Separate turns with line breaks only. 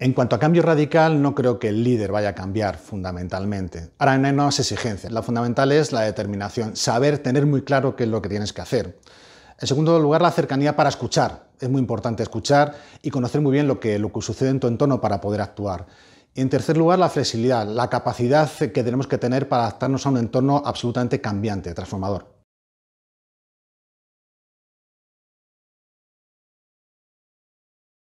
En
cuanto a cambio radical, no creo que el líder vaya a cambiar fundamentalmente. Ahora hay nuevas exigencias. La fundamental es la determinación, saber tener muy claro qué es lo que tienes que hacer. En segundo lugar, la cercanía para escuchar. Es muy importante escuchar y conocer muy bien lo que, lo que sucede en tu entorno para poder actuar. Y en tercer lugar, la flexibilidad, la capacidad que tenemos que tener para adaptarnos a un entorno absolutamente cambiante, transformador.